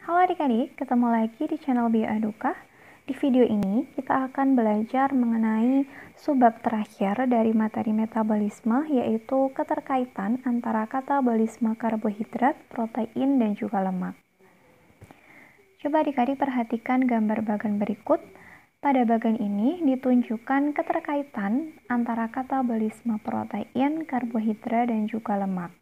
Halo adik-adik, ketemu lagi di channel Bioeduka. Di video ini kita akan belajar mengenai subbab terakhir dari materi metabolisme yaitu keterkaitan antara katabolisme karbohidrat, protein, dan juga lemak. Coba adik-adik perhatikan gambar bagian berikut. Pada bagian ini ditunjukkan keterkaitan antara katabolisme protein, karbohidrat, dan juga lemak.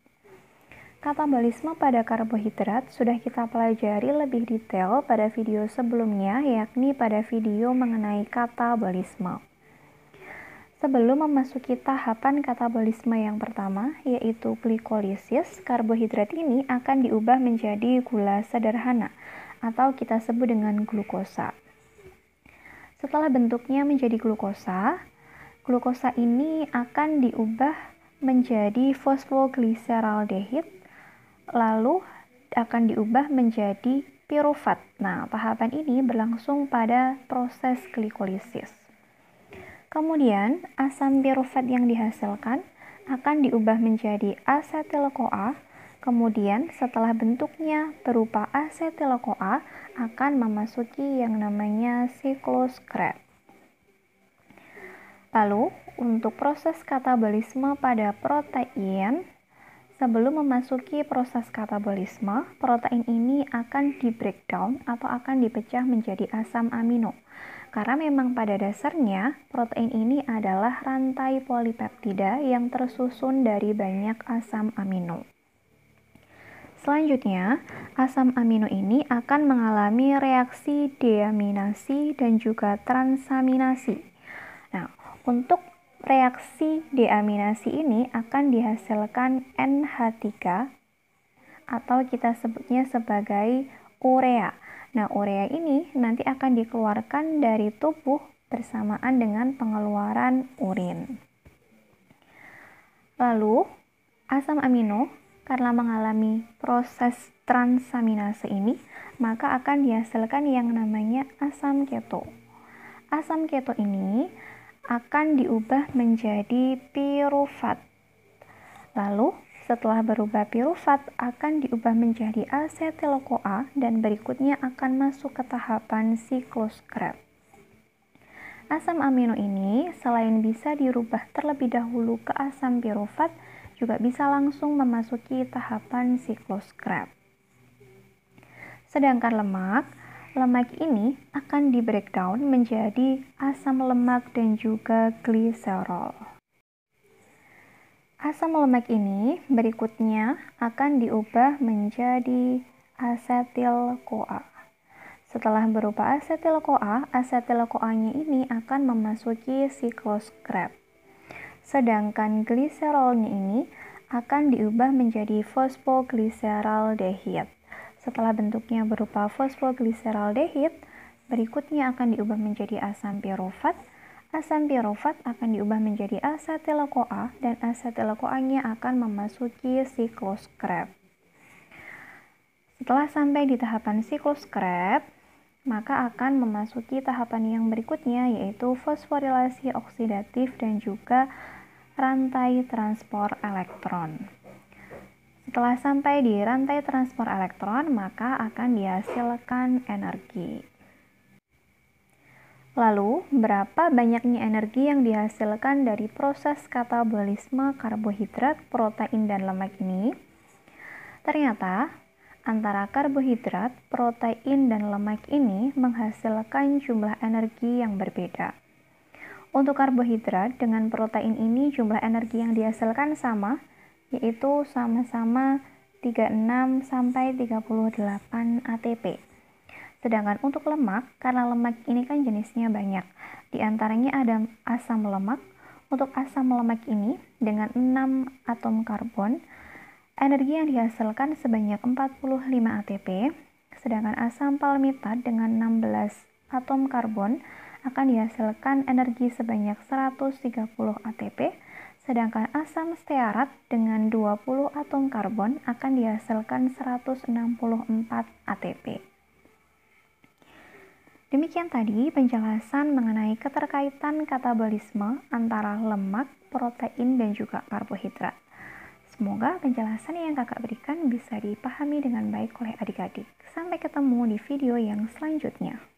Katabolisme pada karbohidrat sudah kita pelajari lebih detail pada video sebelumnya, yakni pada video mengenai katabolisme. Sebelum memasuki tahapan katabolisme yang pertama, yaitu glikolisis, karbohidrat ini akan diubah menjadi gula sederhana atau kita sebut dengan glukosa. Setelah bentuknya menjadi glukosa, glukosa ini akan diubah menjadi fosfoglyceraldehid lalu akan diubah menjadi pirufat. Nah, tahapan ini berlangsung pada proses glikolisis. Kemudian, asam pirufat yang dihasilkan akan diubah menjadi asetil coa Kemudian, setelah bentuknya berupa asetil coa akan memasuki yang namanya siklus Krebs. Lalu, untuk proses katabolisme pada protein Sebelum memasuki proses katabolisme, protein ini akan di breakdown atau akan dipecah menjadi asam amino. Karena memang pada dasarnya protein ini adalah rantai polipeptida yang tersusun dari banyak asam amino. Selanjutnya, asam amino ini akan mengalami reaksi deaminasi dan juga transaminasi. Nah, untuk reaksi deaminasi ini akan dihasilkan NH3 atau kita sebutnya sebagai urea. Nah, urea ini nanti akan dikeluarkan dari tubuh bersamaan dengan pengeluaran urin. Lalu, asam amino karena mengalami proses transaminase ini, maka akan dihasilkan yang namanya asam keto. Asam keto ini akan diubah menjadi pirufat. Lalu, setelah berubah pirufat akan diubah menjadi acetyl dan berikutnya akan masuk ke tahapan siklus Krebs. Asam amino ini selain bisa dirubah terlebih dahulu ke asam pirufat, juga bisa langsung memasuki tahapan siklus Krebs. Sedangkan lemak lemak ini akan di breakdown menjadi asam lemak dan juga gliserol. Asam lemak ini berikutnya akan diubah menjadi asetil CoA. Setelah berupa asetil CoA, asetil coa ini akan memasuki siklus Krebs. Sedangkan gliserolnya ini akan diubah menjadi fosfogliseraldehid. Setelah bentuknya berupa fosfogliseraldehid, berikutnya akan diubah menjadi asam pirofat. Asam pirofat akan diubah menjadi asetilkoa coa dan acetyl-CoA-nya akan memasuki siklus Krebs. Setelah sampai di tahapan siklus Krebs, maka akan memasuki tahapan yang berikutnya yaitu fosforilasi oksidatif dan juga rantai transport elektron. Setelah sampai di rantai transport elektron, maka akan dihasilkan energi. Lalu, berapa banyaknya energi yang dihasilkan dari proses katabolisme karbohidrat, protein, dan lemak ini? Ternyata, antara karbohidrat, protein, dan lemak ini menghasilkan jumlah energi yang berbeda. Untuk karbohidrat dengan protein ini jumlah energi yang dihasilkan sama, yaitu sama-sama 36 sampai 38 ATP. Sedangkan untuk lemak, karena lemak ini kan jenisnya banyak. diantaranya ada asam lemak. Untuk asam lemak ini dengan 6 atom karbon, energi yang dihasilkan sebanyak 45 ATP, sedangkan asam palmitat dengan 16 atom karbon akan dihasilkan energi sebanyak 130 ATP sedangkan asam stearat dengan 20 atom karbon akan dihasilkan 164 ATP. Demikian tadi penjelasan mengenai keterkaitan katabolisme antara lemak, protein, dan juga karbohidrat. Semoga penjelasan yang kakak berikan bisa dipahami dengan baik oleh adik-adik. Sampai ketemu di video yang selanjutnya.